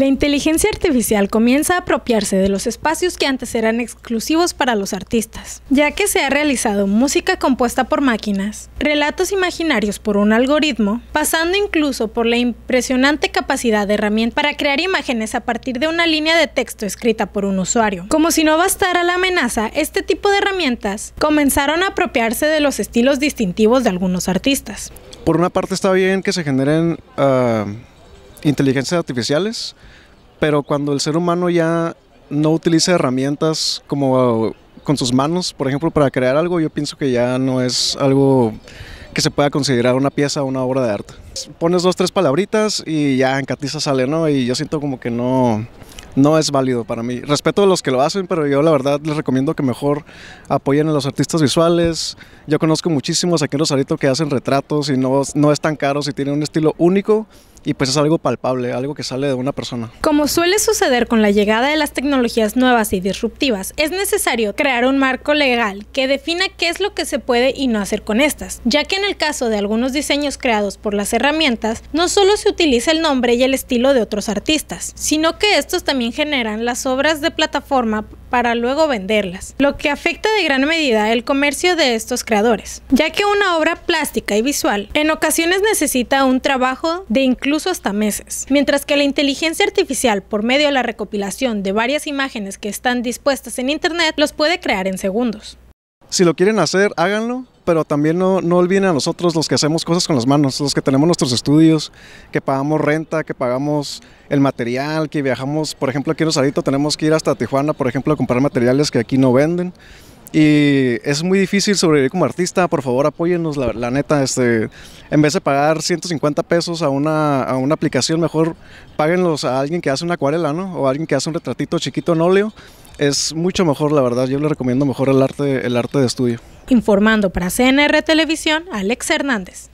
La inteligencia artificial comienza a apropiarse de los espacios que antes eran exclusivos para los artistas, ya que se ha realizado música compuesta por máquinas, relatos imaginarios por un algoritmo, pasando incluso por la impresionante capacidad de herramienta para crear imágenes a partir de una línea de texto escrita por un usuario. Como si no bastara la amenaza, este tipo de herramientas comenzaron a apropiarse de los estilos distintivos de algunos artistas. Por una parte está bien que se generen... Ah, inteligencias artificiales, pero cuando el ser humano ya no utiliza herramientas como con sus manos, por ejemplo, para crear algo, yo pienso que ya no es algo que se pueda considerar una pieza o una obra de arte. Pones dos, tres palabritas y ya en Catiza sale, ¿no? Y yo siento como que no, no es válido para mí. Respeto a los que lo hacen, pero yo la verdad les recomiendo que mejor apoyen a los artistas visuales. Yo conozco muchísimos aquí en Rosarito que hacen retratos y no, no es tan caro si tienen un estilo único y pues es algo palpable, algo que sale de una persona. Como suele suceder con la llegada de las tecnologías nuevas y disruptivas, es necesario crear un marco legal que defina qué es lo que se puede y no hacer con estas, ya que en el caso de algunos diseños creados por las herramientas, no solo se utiliza el nombre y el estilo de otros artistas, sino que estos también generan las obras de plataforma para luego venderlas, lo que afecta de gran medida el comercio de estos creadores, ya que una obra plástica y visual en ocasiones necesita un trabajo de incluso hasta meses, mientras que la inteligencia artificial por medio de la recopilación de varias imágenes que están dispuestas en Internet los puede crear en segundos. Si lo quieren hacer, háganlo, pero también no, no, olviden a nosotros los que hacemos cosas con las manos, los que tenemos nuestros estudios, que pagamos renta, que pagamos el material, que viajamos, por ejemplo, aquí en Rosarito tenemos que ir hasta Tijuana, por ejemplo, a comprar materiales que aquí no venden. Y es muy difícil sobrevivir como artista, por favor apóyennos, la, neta, este, en vez de pagar 150 pesos a una, a una aplicación, mejor páguenlos a alguien que hace una acuarela, ¿no? O a alguien que hace un retratito chiquito en óleo, es mucho mejor, la verdad, yo le recomiendo mejor el arte, el arte de estudio. Informando para CNR Televisión, Alex Hernández.